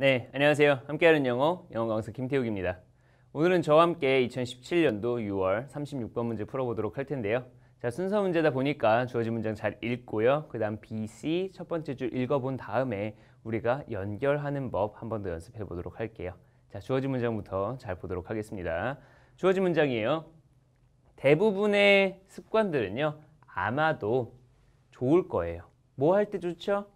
네, 안녕하세요. 함께하는 영어, 영어 강사 김태욱입니다. 오늘은 저와 함께 2017년도 6월 36번 문제 풀어보도록 할 텐데요. 자, 순서 문제다 보니까 주어진 문장 잘 읽고요. 그 다음 B, C 첫 번째 줄 읽어본 다음에 우리가 연결하는 법 한 번 더 연습해 보도록 할게요. 자, 주어진 문장부터 잘 보도록 하겠습니다. 주어진 문장이에요. 대부분의 습관들은요. 아마도 좋을 거예요. 뭐 할 때 좋죠?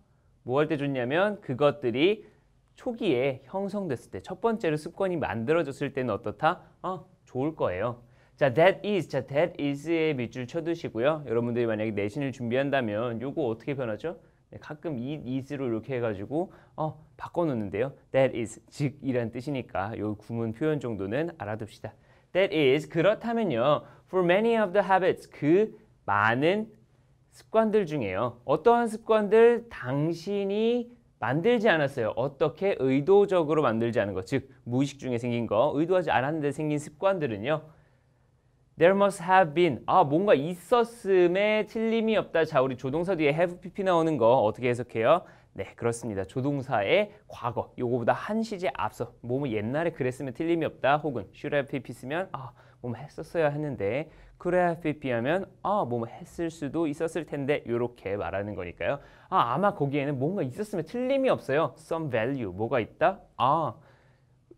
뭐 할 때 좋냐면 그것들이 초기에 형성됐을 때 첫 번째로 습관이 만들어졌을 때는 어떻다? 어, 좋을 거예요. 자, that is, 자, that is에 밑줄 쳐두시고요. 여러분들이 만약에 내신을 준비한다면 요거 어떻게 변하죠? 네, 가끔 it is로 이렇게 해가지고 어, 바꿔놓는데요. that is, 즉이란 뜻이니까 요 구문 표현 정도는 알아둡시다. that is, 그렇다면요. for many of the habits, 그 많은 습관들 중에요. 어떠한 습관들 당신이 만들지 않았어요. 어떻게 의도적으로 만들지 않은 것, 즉 무의식 중에 생긴 거, 의도하지 않았는데 생긴 습관들은요. There must have been, 아 뭔가 있었음에 틀림이 없다. 자, 우리 조동사 뒤에 have pp 나오는 거 어떻게 해석해요? 네, 그렇습니다. 조동사의 과거, 요거보다 한 시제 앞서 몸은 옛날에 그랬으면 틀림이 없다 혹은 should have PP 쓰면 아, 몸 했었어야 했는데 could have PP 하면 아, 몸 했을 수도 있었을 텐데 요렇게 말하는 거니까요. 아, 아마 거기에는 뭔가 있었으면 틀림이 없어요. some value, 뭐가 있다? 아,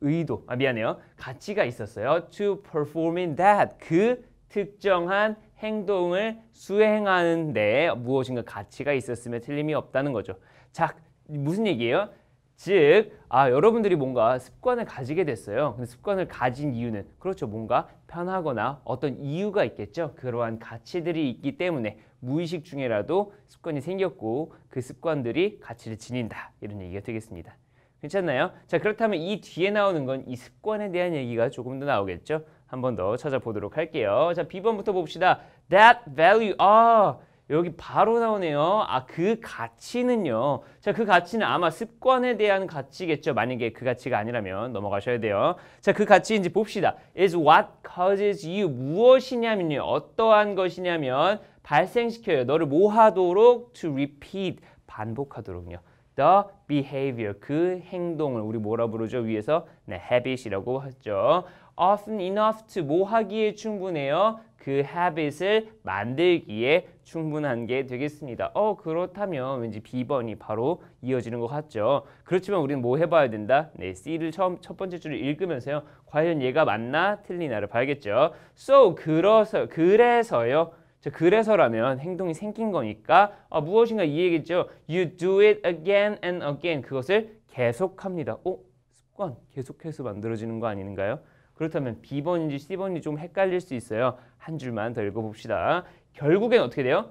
의도, 아 미안해요. 가치가 있었어요. to p e r f o r m i n that, 그 특정한 행동을 수행하는데 무엇인가 가치가 있었으면 틀림이 없다는 거죠. 자, 무슨 얘기예요? 즉, 아, 여러분들이 뭔가 습관을 가지게 됐어요. 근데 습관을 가진 이유는, 그렇죠. 뭔가 편하거나 어떤 이유가 있겠죠. 그러한 가치들이 있기 때문에 무의식 중에라도 습관이 생겼고 그 습관들이 가치를 지닌다. 이런 얘기가 되겠습니다. 괜찮나요? 자 그렇다면 이 뒤에 나오는 건 이 습관에 대한 얘기가 조금 더 나오겠죠? 한 번 더 찾아보도록 할게요. 자 B번부터 봅시다. That value, 아 여기 바로 나오네요. 아 그 가치는요. 자 그 가치는 아마 습관에 대한 가치겠죠. 만약에 그 가치가 아니라면 넘어가셔야 돼요. 자 그 가치인지 봅시다. Is what causes you 무엇이냐면요. 어떠한 것이냐면 발생시켜요. 너를 뭐하도록 to repeat 반복하도록요. the behavior 그 행동을 우리 뭐라 부르죠? 위에서 네, habit이라고 하죠. often enough to 뭐 하기에 충분해요? 그 habit을 만들기에 충분한 게 되겠습니다. 어 그렇다면 왠지 B번이 바로 이어지는 것 같죠. 그렇지만 우리는 뭐 해봐야 된다? 네, C를 처음 첫 번째 줄을 읽으면서요. 과연 얘가 맞나 틀리나를 봐야겠죠. So 그래서 그래서요. 그래서라면 행동이 생긴 거니까 아, 무엇인가 이해겠죠 You do it again and again. 그것을 계속합니다. 오, 습관 계속해서 만들어지는 거 아닌가요? 그렇다면 B번인지 C번인지 좀 헷갈릴 수 있어요. 한 줄만 더 읽어봅시다. 결국엔 어떻게 돼요?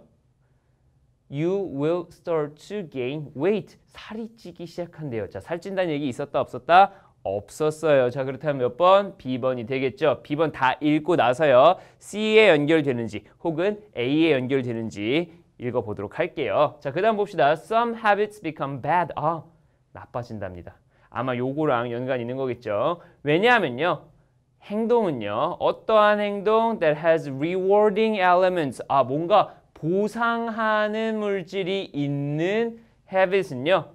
You will start to gain weight. 살이 찌기 시작한대요. 자, 살찐다는 얘기 있었다 없었다? 없었어요. 자 그렇다면 몇 번? B번이 되겠죠. B번 다 읽고 나서요. C에 연결되는지 혹은 A에 연결되는지 읽어보도록 할게요. 자, 그 다음 봅시다. Some habits become bad. 아, 나빠진답니다. 아마 요거랑 연관 있는 거겠죠. 왜냐하면요. 행동은요. 어떠한 행동 that has rewarding elements. 아, 뭔가 보상하는 물질이 있는 habits은요.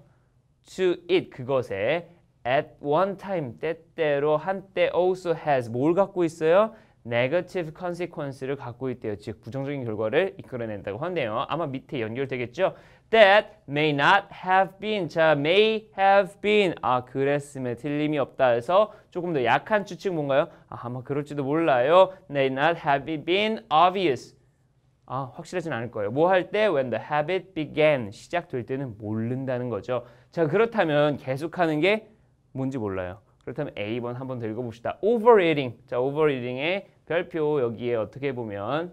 to it, 그것에 at one time 때때로 한때 also has 뭘 갖고 있어요? negative consequence를 갖고 있대요. 즉 부정적인 결과를 이끌어낸다고 하네요. 아마 밑에 연결되겠죠? That may not have been. 자, may have been. 아, 그랬음에 틀림이 없다 해서 조금 더 약한 추측 뭔가요? 아, 아마 그럴지도 몰라요. May not have been obvious. 아, 확실하진 않을 거예요. 뭐 할 때? When the habit began. 시작될 때는 모른다는 거죠. 자, 그렇다면 계속하는 게 뭔지 몰라요. 그렇다면 A번 한번 더 읽어봅시다. overeating. 자, overeating의 별표 여기에 어떻게 보면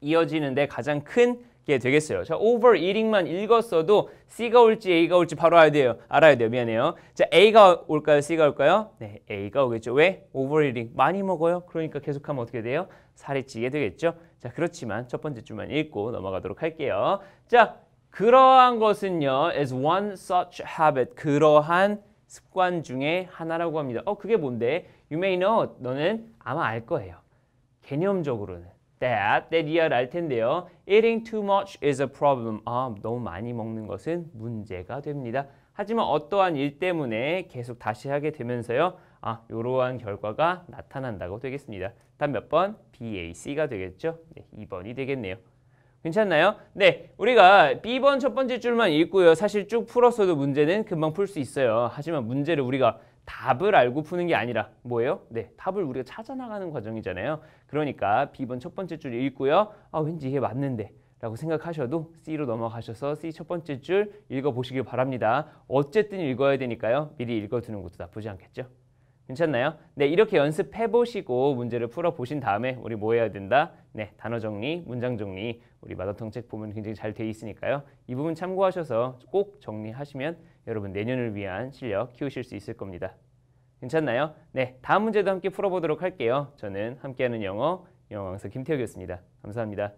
이어지는데 가장 큰 게 되겠어요. 자, overeating만 읽었어도 C가 올지 A가 올지 바로 알아야 돼요. 알아야 돼요. 미안해요. 자, A가 올까요? C가 올까요? 네, A가 오겠죠. 왜? overeating. 많이 먹어요. 그러니까 계속하면 어떻게 돼요? 살이 찌게 되겠죠. 자, 그렇지만 첫 번째 줄만 읽고 넘어가도록 할게요. 자, 그러한 것은요, is one such habit. 그러한 습관 중에 하나라고 합니다. 어, 그게 뭔데? You may know. 너는 아마 알 거예요. 개념적으로는 that, that 이하를 알 텐데요. Eating too much is a problem. 아, 너무 많이 먹는 것은 문제가 됩니다. 하지만 어떠한 일 때문에 계속 다시 하게 되면서요. 아, 이러한 결과가 나타난다고 되겠습니다. 다음 몇 번? BAC가 되겠죠? 네, 2번이 되겠네요. 괜찮나요? 네, 우리가 B번 첫 번째 줄만 읽고요. 사실 쭉 풀었어도 문제는 금방 풀 수 있어요. 하지만 문제를 우리가 답을 알고 푸는 게 아니라 뭐예요? 네, 답을 우리가 찾아 나가는 과정이잖아요. 그러니까 B번 첫 번째 줄 읽고요. 아, 왠지 이게 맞는데. 라고 생각하셔도 C로 넘어가셔서 C 첫 번째 줄 읽어보시길 바랍니다. 어쨌든 읽어야 되니까요. 미리 읽어두는 것도 나쁘지 않겠죠? 괜찮나요? 네, 이렇게 연습해 보시고 문제를 풀어 보신 다음에 우리 뭐 해야 된다? 네, 단어 정리, 문장 정리. 우리 마더텅 책 보면 굉장히 잘 돼 있으니까요. 이 부분 참고하셔서 꼭 정리하시면 여러분 내년을 위한 실력 키우실 수 있을 겁니다. 괜찮나요? 네, 다음 문제도 함께 풀어 보도록 할게요. 저는 함께하는 영어 영어 강사 김태혁이었습니다. 감사합니다.